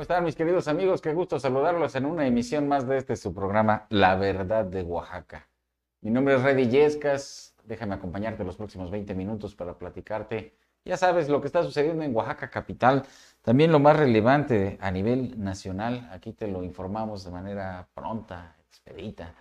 ¿Cómo están mis queridos amigos? Qué gusto saludarlos en una emisión más de este su programa La Verdad de Oaxaca. Mi nombre es Reddy Yescas. Déjame acompañarte los próximos 20 minutos para platicarte. Ya sabes lo que está sucediendo en Oaxaca capital. También lo más relevante a nivel nacional. Aquí te lo informamos de manera pronta, expedita.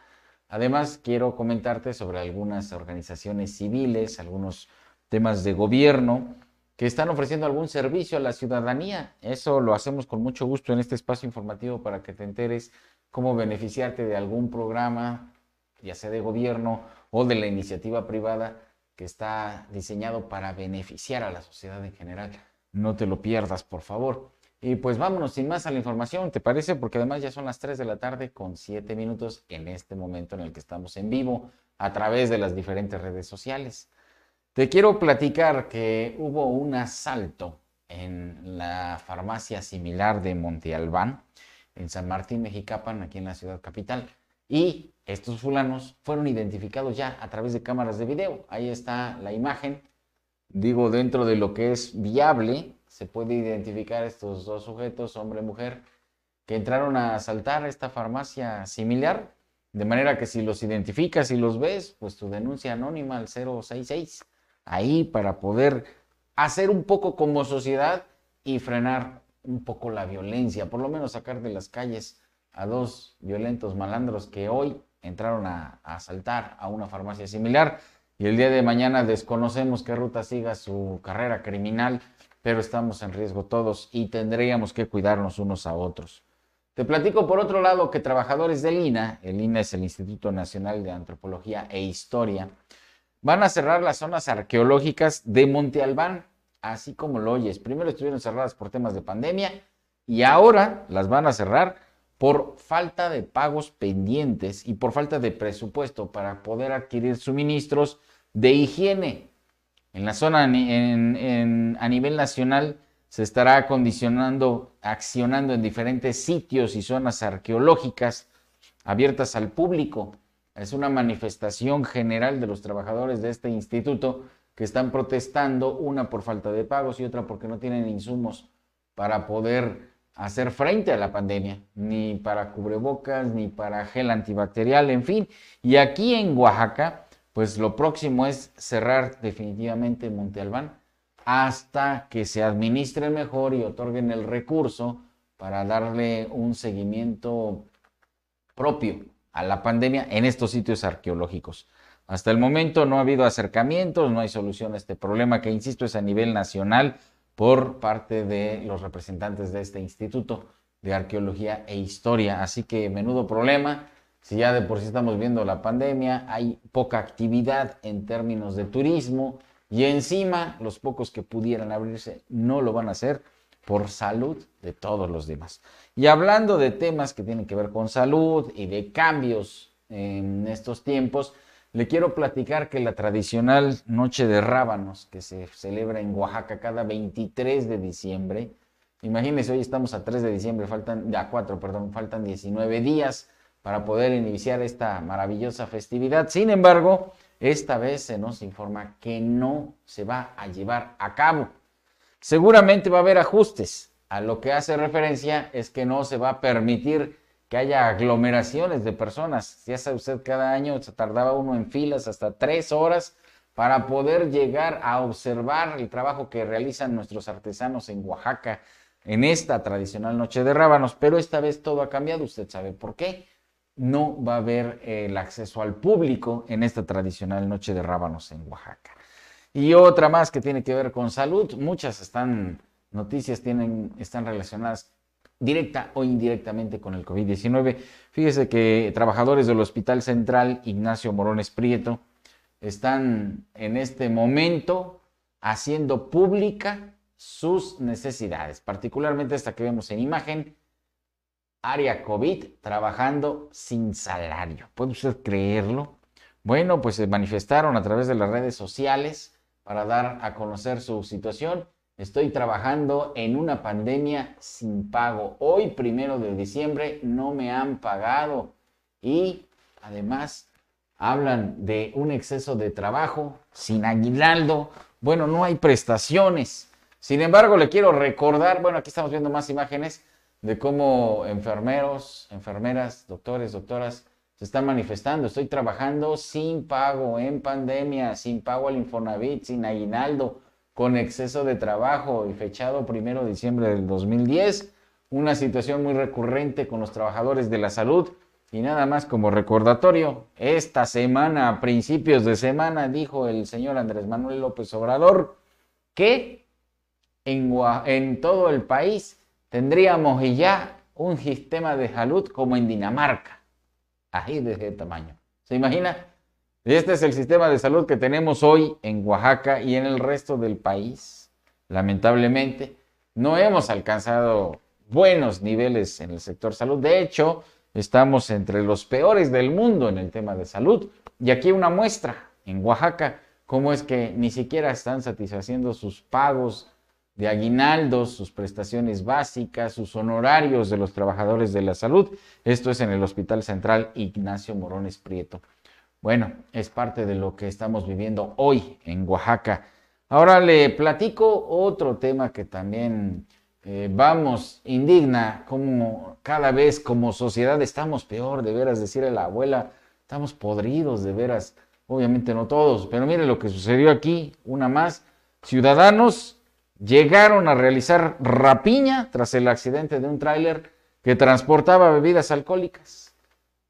Además, quiero comentarte sobre algunas organizaciones civiles, algunos temas de gobierno que están ofreciendo algún servicio a la ciudadanía. Eso lo hacemos con mucho gusto en este espacio informativo para que te enteres cómo beneficiarte de algún programa, ya sea de gobierno o de la iniciativa privada, que está diseñado para beneficiar a la sociedad en general. No te lo pierdas, por favor. Y pues vámonos sin más a la información, ¿te parece? Porque además ya son las 3 de la tarde con 7 minutos en este momento en el que estamos en vivo a través de las diferentes redes sociales. Te quiero platicar que hubo un asalto en la farmacia similar de Montealbán, en San Martín, Mexicapan, aquí en la ciudad capital. Y estos fulanos fueron identificados ya a través de cámaras de video. Ahí está la imagen. Digo, dentro de lo que es viable, se puede identificar estos dos sujetos, hombre y mujer, que entraron a asaltar esta farmacia similar. De manera que si los identificas y los ves, pues tu denuncia anónima al 066 ahí para poder hacer un poco como sociedad y frenar un poco la violencia, por lo menos sacar de las calles a dos violentos malandros que hoy entraron a, asaltar a una farmacia similar y el día de mañana desconocemos qué ruta siga su carrera criminal, pero estamos en riesgo todos y tendríamos que cuidarnos unos a otros. Te platico por otro lado que trabajadores del INA, el INA es el Instituto Nacional de Antropología e Historia, Van a cerrar las zonas arqueológicas de Monte Albán, así como lo oyes. Primero estuvieron cerradas por temas de pandemia y ahora las van a cerrar por falta de pagos pendientes y por falta de presupuesto para poder adquirir suministros de higiene. En la zona a nivel nacional se estará acondicionando, accionando en diferentes sitios y zonas arqueológicas abiertas al público es una manifestación general de los trabajadores de este instituto que están protestando, una por falta de pagos y otra porque no tienen insumos para poder hacer frente a la pandemia, ni para cubrebocas, ni para gel antibacterial, en fin. Y aquí en Oaxaca, pues lo próximo es cerrar definitivamente Monte Albán hasta que se administre mejor y otorguen el recurso para darle un seguimiento propio a la pandemia en estos sitios arqueológicos. Hasta el momento no ha habido acercamientos, no hay solución a este problema que, insisto, es a nivel nacional por parte de los representantes de este instituto de arqueología e historia. Así que menudo problema. Si ya de por sí estamos viendo la pandemia, hay poca actividad en términos de turismo y encima los pocos que pudieran abrirse no lo van a hacer por salud de todos los demás. Y hablando de temas que tienen que ver con salud y de cambios en estos tiempos, le quiero platicar que la tradicional Noche de Rábanos, que se celebra en Oaxaca cada 23 de diciembre, imagínense, hoy estamos a 3 de diciembre, faltan, a 4, perdón, faltan 19 días para poder iniciar esta maravillosa festividad. Sin embargo, esta vez se nos informa que no se va a llevar a cabo. Seguramente va a haber ajustes. A lo que hace referencia es que no se va a permitir que haya aglomeraciones de personas. Ya sabe usted, cada año se tardaba uno en filas hasta tres horas para poder llegar a observar el trabajo que realizan nuestros artesanos en Oaxaca en esta tradicional noche de rábanos. Pero esta vez todo ha cambiado, usted sabe por qué. No va a haber eh, el acceso al público en esta tradicional noche de rábanos en Oaxaca. Y otra más que tiene que ver con salud. Muchas están, noticias tienen, están relacionadas directa o indirectamente con el COVID-19. Fíjese que trabajadores del Hospital Central Ignacio Morones Prieto están en este momento haciendo pública sus necesidades, particularmente esta que vemos en imagen, área COVID, trabajando sin salario. ¿Puede usted creerlo? Bueno, pues se manifestaron a través de las redes sociales para dar a conocer su situación. Estoy trabajando en una pandemia sin pago. Hoy, primero de diciembre, no me han pagado. Y además hablan de un exceso de trabajo, sin aguinaldo. Bueno, no hay prestaciones. Sin embargo, le quiero recordar, bueno, aquí estamos viendo más imágenes de cómo enfermeros, enfermeras, doctores, doctoras, se está manifestando. Estoy trabajando sin pago, en pandemia, sin pago al Infonavit, sin aguinaldo, con exceso de trabajo y fechado primero de diciembre del 2010. Una situación muy recurrente con los trabajadores de la salud. Y nada más como recordatorio, esta semana, a principios de semana, dijo el señor Andrés Manuel López Obrador que en, en todo el país tendríamos ya un sistema de salud como en Dinamarca Ahí de ese tamaño. ¿Se imagina? Este es el sistema de salud que tenemos hoy en Oaxaca y en el resto del país. Lamentablemente, no hemos alcanzado buenos niveles en el sector salud. De hecho, estamos entre los peores del mundo en el tema de salud. Y aquí una muestra en Oaxaca, cómo es que ni siquiera están satisfaciendo sus pagos de aguinaldos, sus prestaciones básicas, sus honorarios de los trabajadores de la salud. Esto es en el Hospital Central Ignacio Morones Prieto. Bueno, es parte de lo que estamos viviendo hoy en Oaxaca. Ahora le platico otro tema que también eh, vamos, indigna, como cada vez como sociedad estamos peor, de veras, decir a la abuela, estamos podridos, de veras. Obviamente no todos, pero mire lo que sucedió aquí, una más. Ciudadanos llegaron a realizar rapiña tras el accidente de un tráiler que transportaba bebidas alcohólicas.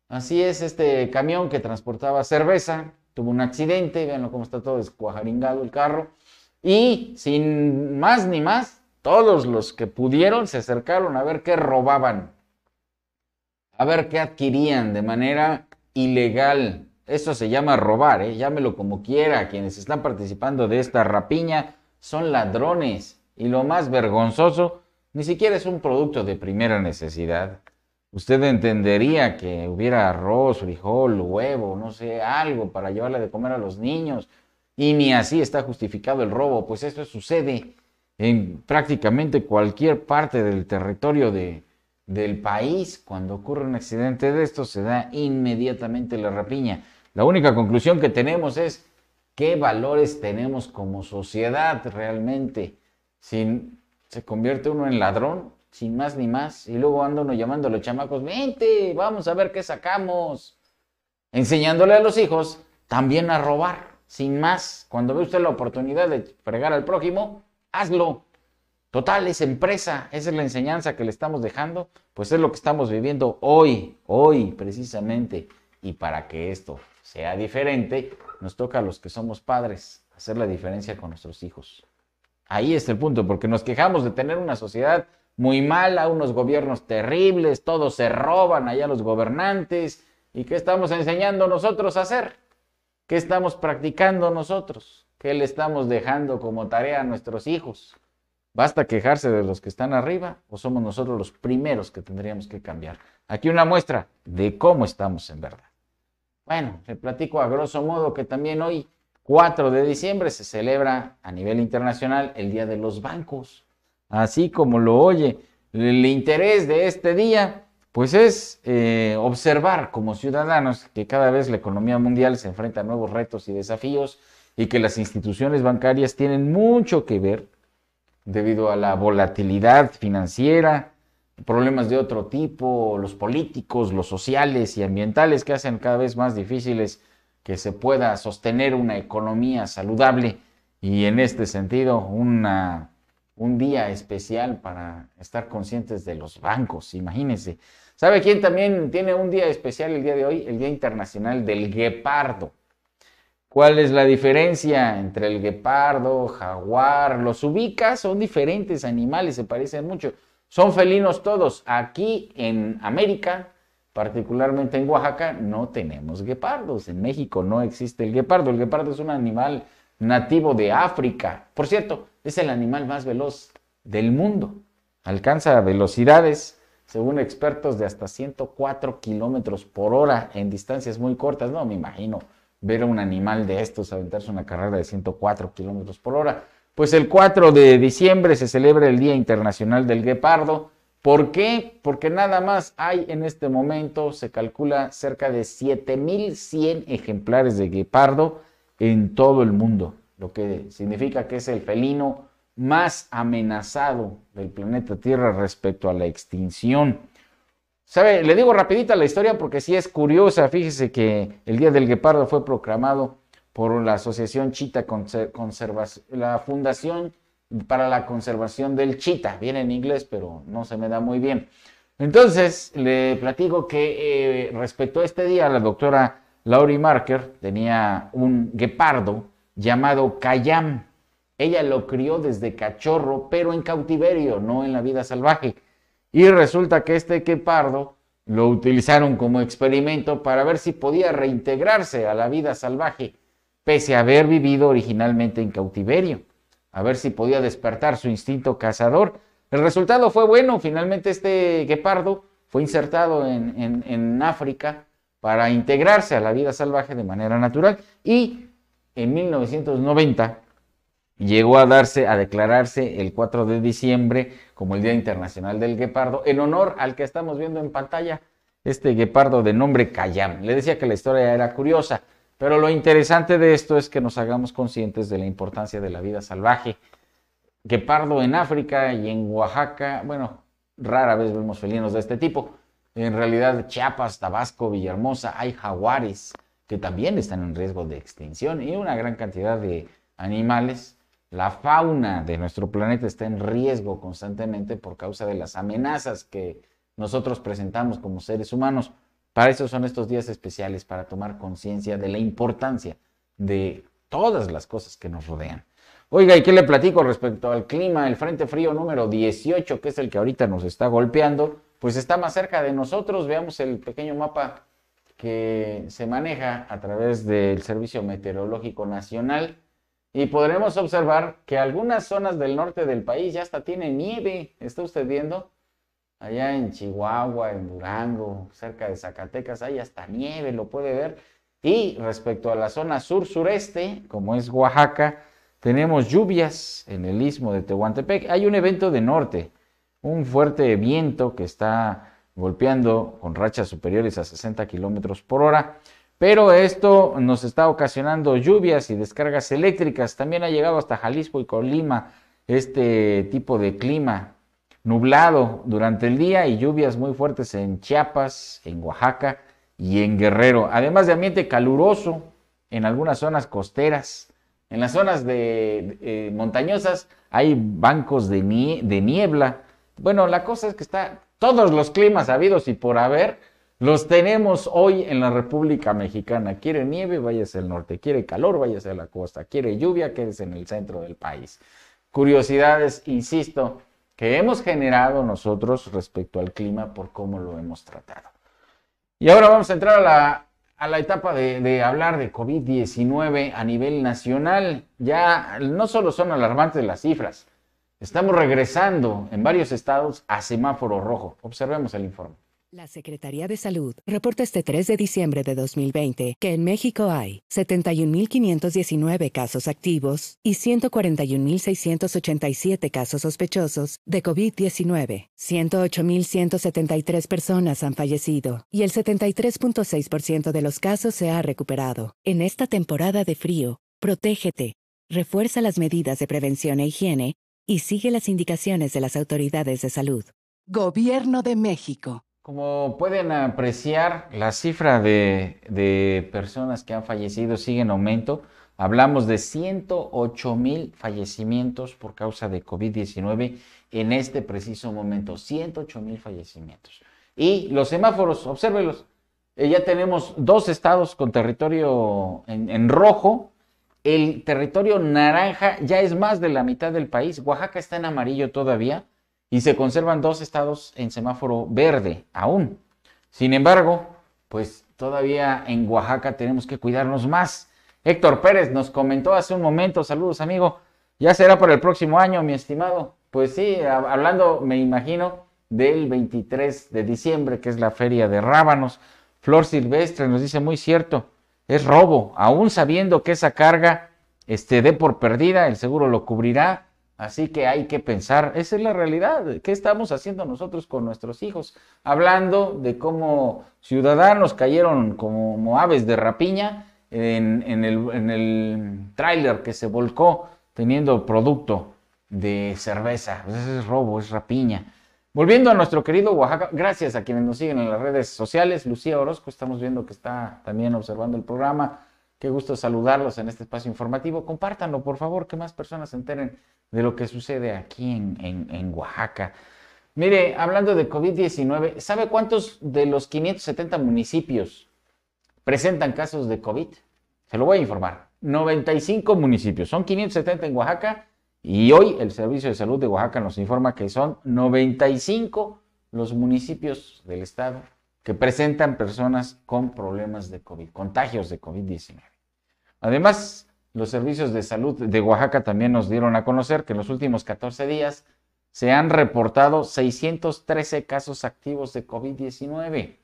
Así es, este camión que transportaba cerveza tuvo un accidente, veanlo cómo está todo descuajaringado el carro, y sin más ni más, todos los que pudieron se acercaron a ver qué robaban, a ver qué adquirían de manera ilegal. Eso se llama robar, ¿eh? llámelo como quiera, quienes están participando de esta rapiña son ladrones y lo más vergonzoso, ni siquiera es un producto de primera necesidad. Usted entendería que hubiera arroz, frijol, huevo, no sé, algo para llevarle de comer a los niños. Y ni así está justificado el robo, pues esto sucede en prácticamente cualquier parte del territorio de, del país. Cuando ocurre un accidente de esto se da inmediatamente la rapiña. La única conclusión que tenemos es qué valores tenemos como sociedad realmente. Si se convierte uno en ladrón, sin más ni más, y luego anda uno llamando a los chamacos, vente, vamos a ver qué sacamos. Enseñándole a los hijos también a robar, sin más. Cuando ve usted la oportunidad de fregar al prójimo, hazlo. Total, es empresa, esa es la enseñanza que le estamos dejando, pues es lo que estamos viviendo hoy, hoy precisamente, y para que esto sea diferente, nos toca a los que somos padres hacer la diferencia con nuestros hijos. Ahí es el punto, porque nos quejamos de tener una sociedad muy mala, unos gobiernos terribles, todos se roban allá los gobernantes. ¿Y qué estamos enseñando nosotros a hacer? ¿Qué estamos practicando nosotros? ¿Qué le estamos dejando como tarea a nuestros hijos? ¿Basta quejarse de los que están arriba o somos nosotros los primeros que tendríamos que cambiar? Aquí una muestra de cómo estamos en verdad. Bueno, le platico a grosso modo que también hoy, 4 de diciembre, se celebra a nivel internacional el Día de los Bancos. Así como lo oye, el interés de este día, pues es eh, observar como ciudadanos que cada vez la economía mundial se enfrenta a nuevos retos y desafíos y que las instituciones bancarias tienen mucho que ver debido a la volatilidad financiera, problemas de otro tipo, los políticos, los sociales y ambientales que hacen cada vez más difíciles que se pueda sostener una economía saludable. Y en este sentido, una, un día especial para estar conscientes de los bancos, imagínense. ¿Sabe quién también tiene un día especial el día de hoy? El Día Internacional del Guepardo. ¿Cuál es la diferencia entre el guepardo, jaguar? Los ubicas, son diferentes animales, se parecen mucho. Son felinos todos. Aquí en América, particularmente en Oaxaca, no tenemos guepardos. En México no existe el guepardo. El guepardo es un animal nativo de África. Por cierto, es el animal más veloz del mundo. Alcanza velocidades, según expertos, de hasta 104 kilómetros por hora en distancias muy cortas. No me imagino ver a un animal de estos aventarse una carrera de 104 kilómetros por hora. Pues el 4 de diciembre se celebra el Día Internacional del Guepardo. ¿Por qué? Porque nada más hay en este momento, se calcula cerca de 7.100 ejemplares de guepardo en todo el mundo, lo que significa que es el felino más amenazado del planeta Tierra respecto a la extinción. ¿Sabe? Le digo rapidita la historia porque sí es curiosa. Fíjese que el Día del Guepardo fue proclamado por la Asociación Chita Conservación, la Fundación para la Conservación del Chita, viene en inglés, pero no se me da muy bien. Entonces, le platico que eh, respecto a este día, la doctora Laurie Marker tenía un guepardo llamado Cayam. Ella lo crió desde cachorro, pero en cautiverio, no en la vida salvaje. Y resulta que este guepardo lo utilizaron como experimento para ver si podía reintegrarse a la vida salvaje pese a haber vivido originalmente en cautiverio, a ver si podía despertar su instinto cazador. El resultado fue bueno, finalmente este guepardo fue insertado en, África para integrarse a la vida salvaje de manera natural y en 1990 llegó a darse a declararse el 4 de diciembre como el Día Internacional del Guepardo en honor al que estamos viendo en pantalla, este guepardo de nombre Cayam. Le decía que la historia era curiosa. Pero lo interesante de esto es que nos hagamos conscientes de la importancia de la vida salvaje. Guepardo en África y en Oaxaca, bueno, rara vez vemos felinos de este tipo. En realidad, Chiapas, Tabasco, Villahermosa, hay jaguares que también están en riesgo de extinción y una gran cantidad de animales. La fauna de nuestro planeta está en riesgo constantemente por causa de las amenazas que nosotros presentamos como seres humanos. Para eso son estos días especiales, para tomar conciencia de la importancia de todas las cosas que nos rodean. Oiga, ¿y qué le platico respecto al clima? El Frente Frío número 18, que es el que ahorita nos está golpeando, pues está más cerca de nosotros. Veamos el pequeño mapa que se maneja a través del Servicio Meteorológico Nacional y podremos observar que algunas zonas del norte del país ya hasta tienen nieve. ¿Está usted viendo? Allá en Chihuahua, en Durango, cerca de Zacatecas, hay hasta nieve, lo puede ver. Y respecto a la zona sur-sureste, como es Oaxaca, tenemos lluvias en el istmo de Tehuantepec. Hay un evento de norte, un fuerte viento que está golpeando con rachas superiores a 60 kilómetros por hora. Pero esto nos está ocasionando lluvias y descargas eléctricas. También ha llegado hasta Jalisco y Colima este tipo de clima nublado durante el día y lluvias muy fuertes en Chiapas, en Oaxaca y en Guerrero, además de ambiente caluroso en algunas zonas costeras. En las zonas de, eh, montañosas hay bancos de, de niebla. Bueno, la cosa es que está todos los climas habidos y por haber los tenemos hoy en la República Mexicana. Quiere nieve, váyase al norte. Quiere calor, váyase a la costa. Quiere lluvia, quédese en el centro del país. Curiosidades, insisto, que hemos generado nosotros respecto al clima por cómo lo hemos tratado. Y ahora vamos a entrar a la, etapa de, de hablar de COVID-19 a nivel nacional. Ya no solo son alarmantes las cifras, estamos regresando en varios estados a semáforo rojo. Observemos el informe. La Secretaría de Salud reporta este 3 de diciembre de 2020 que en México hay 71.519 casos activos y 141.687 casos sospechosos de COVID-19. 108.173 personas han fallecido y el 73.6% de los casos se ha recuperado. En esta temporada de frío, protégete, refuerza las medidas de prevención e higiene y sigue las indicaciones de las autoridades de salud. Gobierno de México. Como pueden apreciar, la cifra de, personas que han fallecido sigue en aumento. Hablamos de 108 mil fallecimientos por causa de COVID-19 en este preciso momento. 108 mil fallecimientos. Y los semáforos, obsérvelos. Eh, ya tenemos dos estados con territorio en rojo. El territorio naranja ya es más de la mitad del país. Oaxaca está en amarillo todavía y se conservan dos estados en semáforo verde aún. Sin embargo, pues todavía en Oaxaca tenemos que cuidarnos más. Héctor Pérez nos comentó hace un momento, saludos amigo, ya será para el próximo año, mi estimado. Pues sí, hablando, me imagino, del 23 de diciembre, que es la feria de rábanos. Flor Silvestre nos dice muy cierto, es robo, aún sabiendo que esa carga esté dé por perdida, el seguro lo cubrirá, Así que hay que pensar, esa es la realidad, ¿qué estamos haciendo nosotros con nuestros hijos? Hablando de cómo ciudadanos cayeron como aves de rapiña en, el, trailer tráiler que se volcó teniendo producto de cerveza. ese pues es robo, es rapiña. Volviendo a nuestro querido Oaxaca, gracias a quienes nos siguen en las redes sociales. Lucía Orozco, estamos viendo que está también observando el programa. Qué gusto saludarlos en este espacio informativo. Compártanlo, por favor, que más personas se enteren de lo que sucede aquí en, Oaxaca. Mire, hablando de COVID-19, ¿sabe cuántos de los 570 municipios presentan casos de COVID? Se lo voy a informar. 95 municipios. Son 570 en Oaxaca y hoy el Servicio de Salud de Oaxaca nos informa que son 95 los municipios del estado que presentan personas con problemas de COVID, contagios de COVID-19. Además, los servicios de salud de Oaxaca también nos dieron a conocer que en los últimos 14 días se han reportado 613 casos activos de COVID-19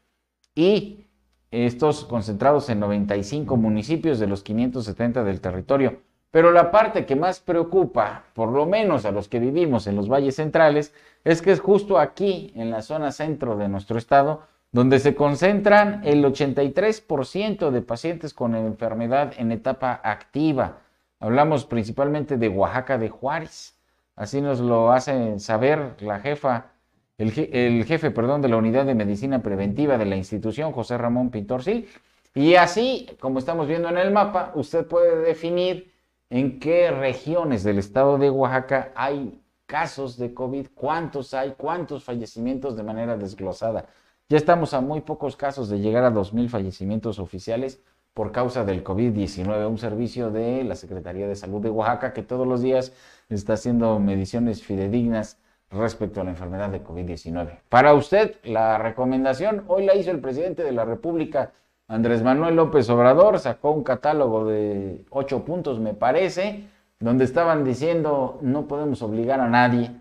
y estos concentrados en 95 municipios de los 570 del territorio. Pero la parte que más preocupa, por lo menos a los que vivimos en los valles centrales, es que es justo aquí, en la zona centro de nuestro estado, donde se concentran el 83% de pacientes con enfermedad en etapa activa. Hablamos principalmente de Oaxaca de Juárez. Así nos lo hace saber la jefa, el, jefe, perdón, de la unidad de medicina preventiva de la institución, José Ramón Pintorcil. Y así, como estamos viendo en el mapa, usted puede definir en qué regiones del estado de Oaxaca hay casos de COVID, cuántos hay, cuántos fallecimientos de manera desglosada. Ya estamos a muy pocos casos de llegar a 2.000 fallecimientos oficiales por causa del COVID-19, un servicio de la Secretaría de Salud de Oaxaca que todos los días está haciendo mediciones fidedignas respecto a la enfermedad de COVID-19. Para usted, la recomendación hoy la hizo el presidente de la República, Andrés Manuel López Obrador, sacó un catálogo de ocho puntos, me parece, donde estaban diciendo no podemos obligar a nadie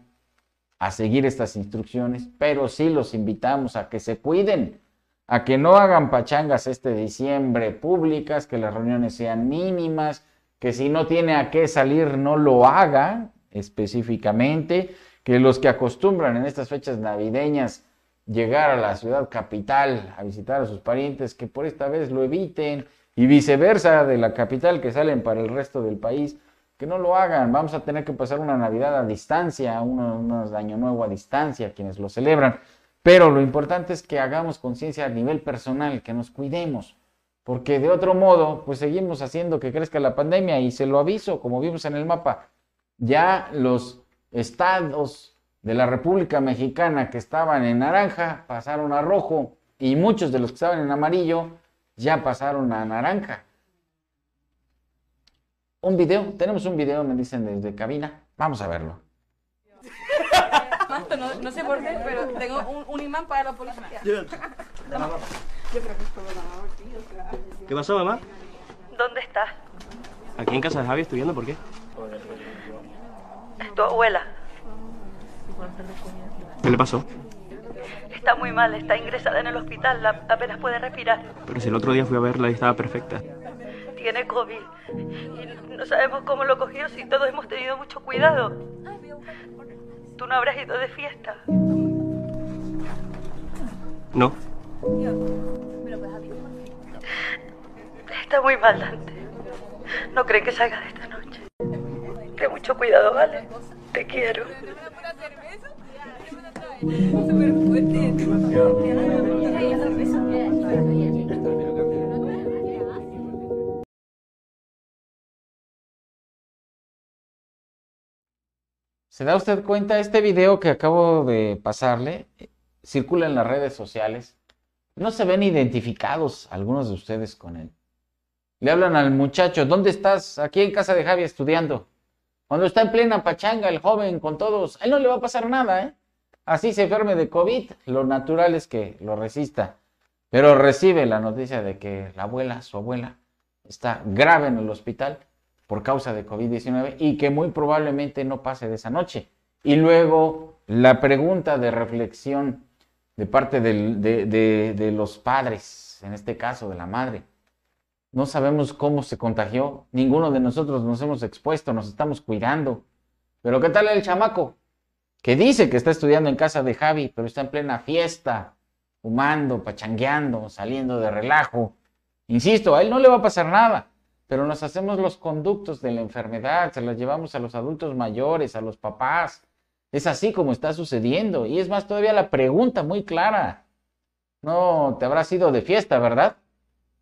a seguir estas instrucciones, pero sí los invitamos a que se cuiden, a que no hagan pachangas este diciembre públicas, que las reuniones sean mínimas, que si no tiene a qué salir no lo haga específicamente, que los que acostumbran en estas fechas navideñas llegar a la ciudad capital a visitar a sus parientes, que por esta vez lo eviten, y viceversa de la capital que salen para el resto del país, no lo hagan. Vamos a tener que pasar una Navidad a distancia, unos Año Nuevo a distancia, quienes lo celebran. Pero lo importante es que hagamos conciencia a nivel personal, que nos cuidemos, porque de otro modo, pues seguimos haciendo que crezca la pandemia y se lo aviso, como vimos en el mapa, ya los estados de la República Mexicana que estaban en naranja pasaron a rojo y muchos de los que estaban en amarillo ya pasaron a naranja un video, tenemos un video, me dicen desde cabina, vamos a verlo. Masto, no, sé por qué, pero tengo un, imán para la policía. ¿Qué pasó, mamá? ¿Dónde está? Aquí en casa de Javi estudiando, ¿por qué? tu abuela. ¿Qué le pasó? Está muy mal, está ingresada en el hospital, apenas puede respirar. Pero si el otro día fui a verla y estaba perfecta tiene COVID. Y no sabemos cómo lo cogió si todos hemos tenido mucho cuidado. Tú no habrás ido de fiesta. No. Está muy mal, No cree que salga de esta noche. Ten mucho cuidado, ¿vale? Te quiero. ¿Se da usted cuenta? Este video que acabo de pasarle circula en las redes sociales. No se ven identificados algunos de ustedes con él. Le hablan al muchacho, ¿dónde estás? Aquí en casa de Javi estudiando. Cuando está en plena pachanga el joven con todos, a él no le va a pasar nada, ¿eh? Así se enferme de COVID, lo natural es que lo resista. Pero recibe la noticia de que la abuela, su abuela, está grave en el hospital por causa de COVID-19 y que muy probablemente no pase de esa noche. Y luego la pregunta de reflexión de parte de, de los padres, en este caso de la madre. No sabemos cómo se contagió, ninguno de nosotros nos hemos expuesto, nos estamos cuidando. Pero ¿qué tal el chamaco? Que dice que está estudiando en casa de Javi, pero está en plena fiesta, fumando, pachangueando, saliendo de relajo. Insisto, a él no le va a pasar nada pero nos hacemos los conductos de la enfermedad, se las llevamos a los adultos mayores, a los papás. Es así como está sucediendo. Y es más, todavía la pregunta muy clara. No, te habrás ido de fiesta, ¿verdad?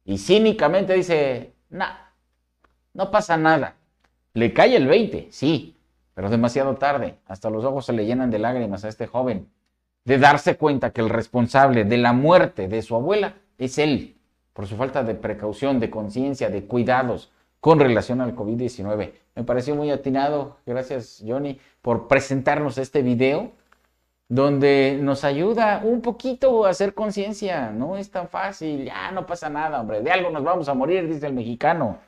Y cínicamente dice, no, no pasa nada. Le cae el 20, sí, pero demasiado tarde. Hasta los ojos se le llenan de lágrimas a este joven de darse cuenta que el responsable de la muerte de su abuela es él por su falta de precaución, de conciencia, de cuidados con relación al COVID-19. Me pareció muy atinado, gracias Johnny, por presentarnos este video donde nos ayuda un poquito a hacer conciencia. No es tan fácil, ya no pasa nada, hombre, de algo nos vamos a morir, dice el mexicano.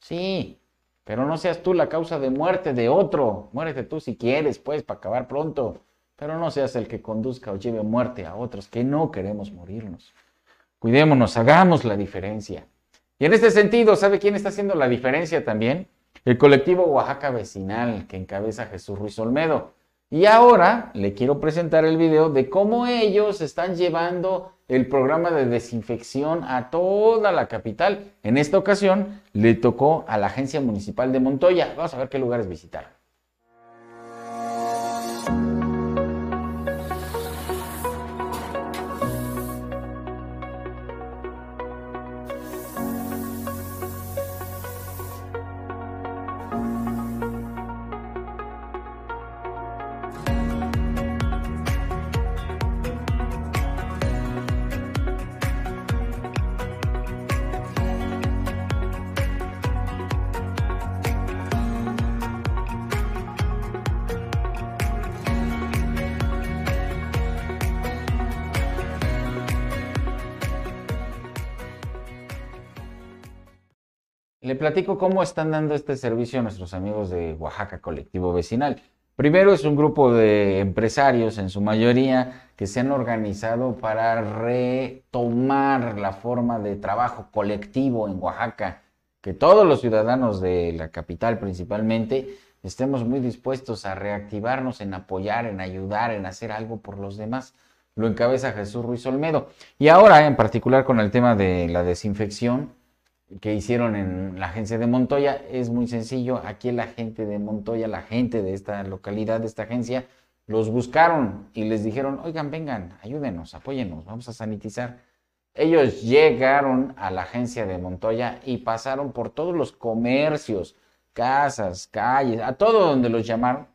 Sí, pero no seas tú la causa de muerte de otro. Muérete tú si quieres, pues, para acabar pronto. Pero no seas el que conduzca o lleve muerte a otros que no queremos morirnos. Cuidémonos, hagamos la diferencia. Y en este sentido, ¿sabe quién está haciendo la diferencia también? El colectivo Oaxaca Vecinal que encabeza Jesús Ruiz Olmedo. Y ahora le quiero presentar el video de cómo ellos están llevando el programa de desinfección a toda la capital. En esta ocasión le tocó a la Agencia Municipal de Montoya. Vamos a ver qué lugares visitar. Le platico cómo están dando este servicio a nuestros amigos de Oaxaca Colectivo Vecinal. Primero es un grupo de empresarios, en su mayoría, que se han organizado para retomar la forma de trabajo colectivo en Oaxaca, que todos los ciudadanos de la capital principalmente estemos muy dispuestos a reactivarnos, en apoyar, en ayudar, en hacer algo por los demás. Lo encabeza Jesús Ruiz Olmedo. Y ahora, en particular con el tema de la desinfección, que hicieron en la agencia de Montoya es muy sencillo. Aquí la gente de Montoya, la gente de esta localidad, de esta agencia, los buscaron y les dijeron, oigan, vengan, ayúdenos, apóyenos, vamos a sanitizar. Ellos llegaron a la agencia de Montoya y pasaron por todos los comercios, casas, calles, a todo donde los llamaron,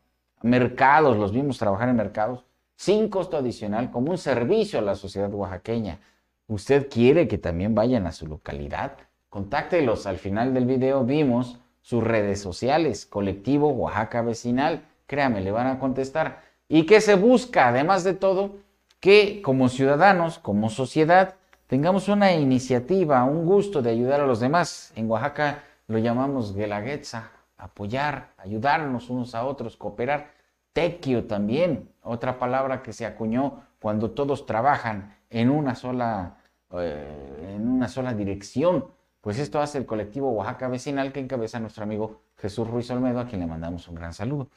mercados, los vimos trabajar en mercados, sin costo adicional, como un servicio a la sociedad oaxaqueña. Usted quiere que también vayan a su localidad Contáctelos. Al final del video vimos sus redes sociales, colectivo Oaxaca Vecinal. Créame, le van a contestar. ¿Y que se busca? Además de todo, que como ciudadanos, como sociedad, tengamos una iniciativa, un gusto de ayudar a los demás. En Oaxaca lo llamamos Gelaguetza, apoyar, ayudarnos unos a otros, cooperar. Tequio también, otra palabra que se acuñó cuando todos trabajan en una sola, eh, en una sola dirección pues esto hace el colectivo Oaxaca Vecinal que encabeza nuestro amigo Jesús Ruiz Olmedo, a quien le mandamos un gran saludo.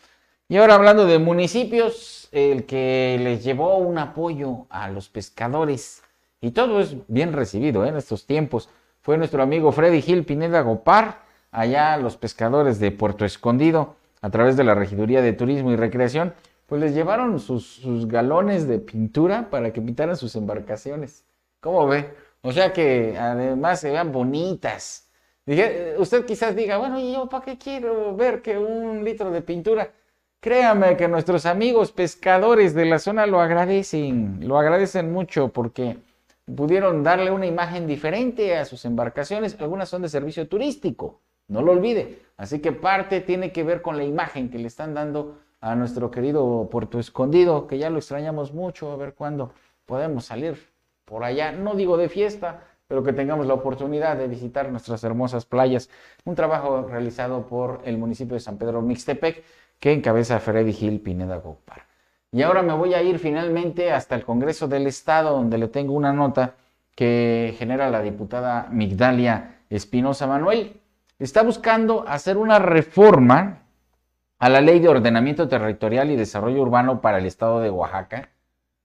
Y ahora hablando de municipios, el que les llevó un apoyo a los pescadores, y todo es bien recibido ¿eh? en estos tiempos, fue nuestro amigo Freddy Gil Pineda Gopar, allá los pescadores de Puerto Escondido, a través de la Regiduría de Turismo y Recreación, pues les llevaron sus, sus galones de pintura para que pintaran sus embarcaciones. ¿Cómo ve? O sea que además se vean bonitas. usted quizás diga, bueno, ¿y yo para qué quiero ver que un litro de pintura? Créame que nuestros amigos pescadores de la zona lo agradecen, lo agradecen mucho porque pudieron darle una imagen diferente a sus embarcaciones. Algunas son de servicio turístico, no lo olvide. Así que parte tiene que ver con la imagen que le están dando a nuestro querido Puerto Escondido, que ya lo extrañamos mucho, a ver cuándo podemos salir por allá, no digo de fiesta, pero que tengamos la oportunidad de visitar nuestras hermosas playas. Un trabajo realizado por el municipio de San Pedro Mixtepec que encabeza Freddy Gil Pineda Gopar. Y ahora me voy a ir finalmente hasta el Congreso del Estado, donde le tengo una nota que genera la diputada Migdalia Espinosa Manuel. Está buscando hacer una reforma a la Ley de Ordenamiento Territorial y Desarrollo Urbano para el Estado de Oaxaca,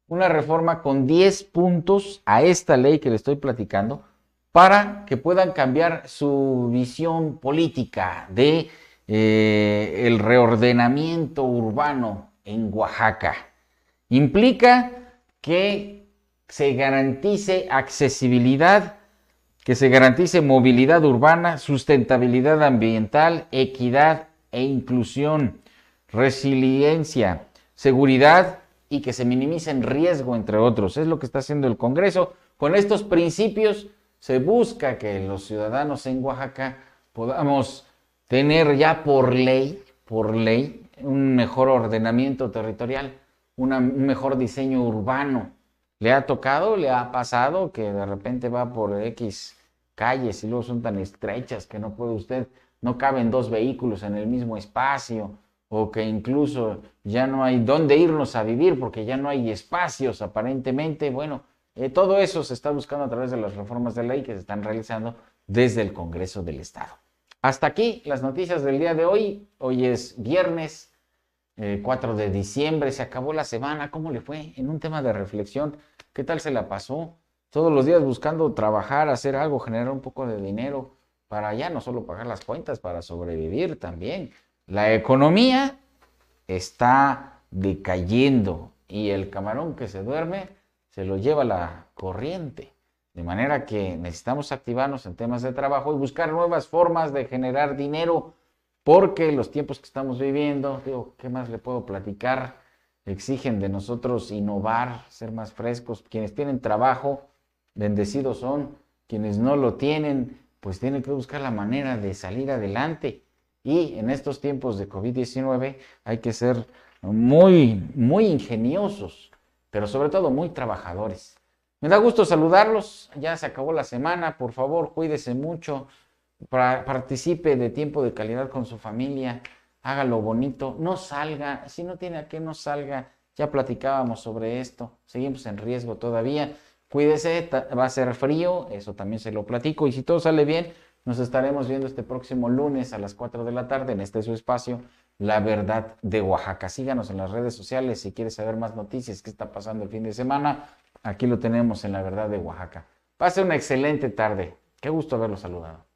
una reforma con 10 puntos a esta ley que le estoy platicando para que puedan cambiar su visión política de eh, el reordenamiento urbano en Oaxaca. Implica que se garantice accesibilidad, que se garantice movilidad urbana, sustentabilidad ambiental, equidad e inclusión, resiliencia, seguridad y que se minimice el riesgo, entre otros. Es lo que está haciendo el Congreso. Con estos principios se busca que los ciudadanos en Oaxaca podamos tener ya por ley, por ley, un mejor ordenamiento territorial, un mejor diseño urbano. ¿Le ha tocado, le ha pasado que de repente va por X calles y luego son tan estrechas que no puede usted, no caben dos vehículos en el mismo espacio? o que incluso ya no hay dónde irnos a vivir porque ya no hay espacios aparentemente. Bueno, eh, todo eso se está buscando a través de las reformas de ley que se están realizando desde el Congreso del Estado. Hasta aquí las noticias del día de hoy. Hoy es viernes 4 eh, de diciembre, se acabó la semana. ¿Cómo le fue? En un tema de reflexión, ¿qué tal se la pasó? Todos los días buscando trabajar, hacer algo, generar un poco de dinero para ya no solo pagar las cuentas, para sobrevivir también. La economía está decayendo y el camarón que se duerme se lo lleva la corriente. De manera que necesitamos activarnos en temas de trabajo y buscar nuevas formas de generar dinero porque los tiempos que estamos viviendo, digo, ¿qué más le puedo platicar? Exigen de nosotros innovar, ser más frescos. Quienes tienen trabajo, bendecidos son. Quienes no lo tienen, pues tienen que buscar la manera de salir adelante. Y en estos tiempos de COVID-19 hay que ser muy, muy ingeniosos, pero sobre todo muy trabajadores. Me da gusto saludarlos, ya se acabó la semana, por favor, cuídese mucho, participe de tiempo de calidad con su familia, hágalo bonito, no salga, si no tiene a qué no salga, ya platicábamos sobre esto, seguimos en riesgo todavía, cuídese, va a ser frío, eso también se lo platico, y si todo sale bien, nos estaremos viendo este próximo lunes a las 4 de la tarde en este su espacio, La Verdad de Oaxaca. Síganos en las redes sociales si quieres saber más noticias, qué está pasando el fin de semana. Aquí lo tenemos en La Verdad de Oaxaca. Pase una excelente tarde. Qué gusto haberlo saludado.